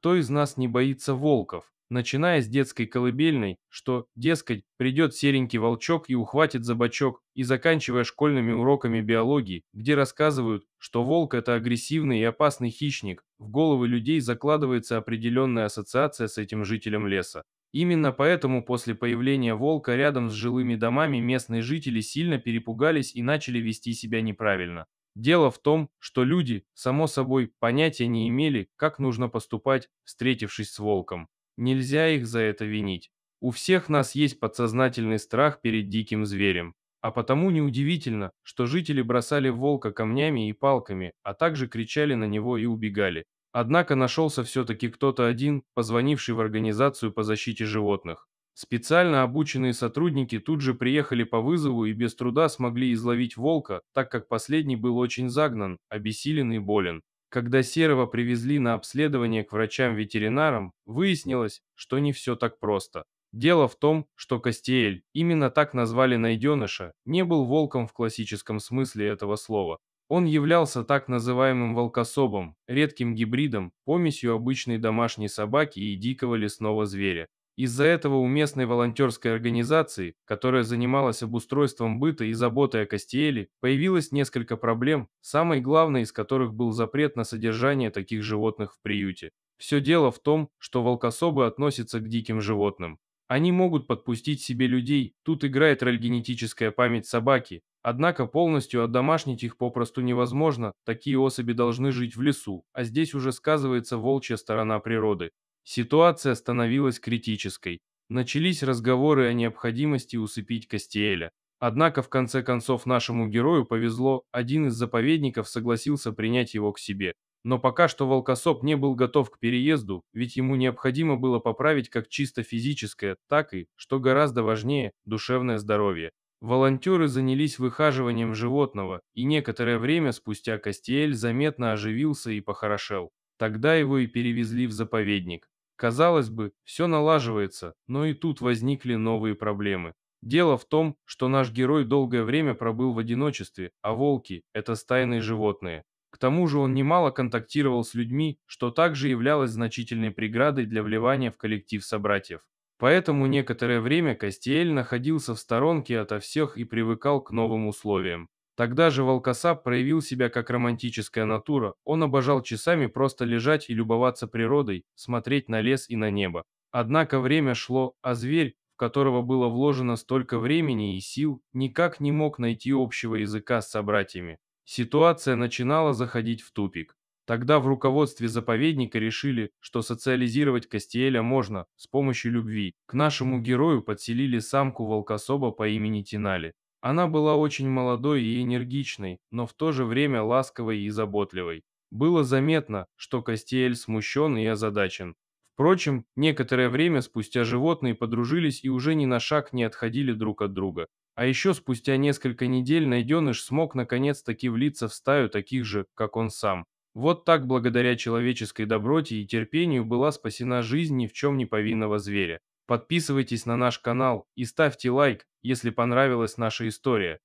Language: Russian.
Кто из нас не боится волков? Начиная с детской колыбельной, что, дескать, придет серенький волчок и ухватит за бочок, и заканчивая школьными уроками биологии, где рассказывают, что волк – это агрессивный и опасный хищник, в головы людей закладывается определенная ассоциация с этим жителем леса. Именно поэтому после появления волка рядом с жилыми домами местные жители сильно перепугались и начали вести себя неправильно. Дело в том, что люди, само собой, понятия не имели, как нужно поступать, встретившись с волком. Нельзя их за это винить. У всех нас есть подсознательный страх перед диким зверем. А потому неудивительно, что жители бросали волка камнями и палками, а также кричали на него и убегали. Однако нашелся все-таки кто-то один, позвонивший в организацию по защите животных. Специально обученные сотрудники тут же приехали по вызову и без труда смогли изловить волка, так как последний был очень загнан, обессилен и болен. Когда Серого привезли на обследование к врачам-ветеринарам, выяснилось, что не все так просто. Дело в том, что Костиэль, именно так назвали найденыша, не был волком в классическом смысле этого слова. Он являлся так называемым волкособом, редким гибридом, помесью обычной домашней собаки и дикого лесного зверя. Из-за этого у местной волонтерской организации, которая занималась обустройством быта и заботой о Кастиэле, появилось несколько проблем, самой главной из которых был запрет на содержание таких животных в приюте. Все дело в том, что волкособы относятся к диким животным. Они могут подпустить себе людей, тут играет роль генетическая память собаки, однако полностью отдомашнить их попросту невозможно, такие особи должны жить в лесу, а здесь уже сказывается волчья сторона природы. Ситуация становилась критической. Начались разговоры о необходимости усыпить Кастиэля. Однако, в конце концов, нашему герою повезло, один из заповедников согласился принять его к себе. Но пока что Волкосоп не был готов к переезду, ведь ему необходимо было поправить как чисто физическое, так и, что гораздо важнее, душевное здоровье. Волонтеры занялись выхаживанием животного, и некоторое время спустя Кастиэль заметно оживился и похорошел. Тогда его и перевезли в заповедник. Казалось бы, все налаживается, но и тут возникли новые проблемы. Дело в том, что наш герой долгое время пробыл в одиночестве, а волки – это стайные животные. К тому же он немало контактировал с людьми, что также являлось значительной преградой для вливания в коллектив собратьев. Поэтому некоторое время Кастиэль находился в сторонке ото всех и привыкал к новым условиям. Тогда же волкосап проявил себя как романтическая натура, он обожал часами просто лежать и любоваться природой, смотреть на лес и на небо. Однако время шло, а зверь, в которого было вложено столько времени и сил, никак не мог найти общего языка с собратьями. Ситуация начинала заходить в тупик. Тогда в руководстве заповедника решили, что социализировать Кастиэля можно с помощью любви. К нашему герою подселили самку волкособа по имени Тинали. Она была очень молодой и энергичной, но в то же время ласковой и заботливой. Было заметно, что Кастиэль смущен и озадачен. Впрочем, некоторое время спустя животные подружились и уже ни на шаг не отходили друг от друга. А еще спустя несколько недель найденыш смог наконец-таки влиться в стаю таких же, как он сам. Вот так, благодаря человеческой доброте и терпению, была спасена жизнь ни в чем не повинного зверя. Подписывайтесь на наш канал и ставьте лайк, если понравилась наша история.